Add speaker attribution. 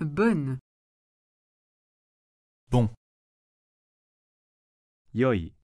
Speaker 1: bonne
Speaker 2: bon Yoi.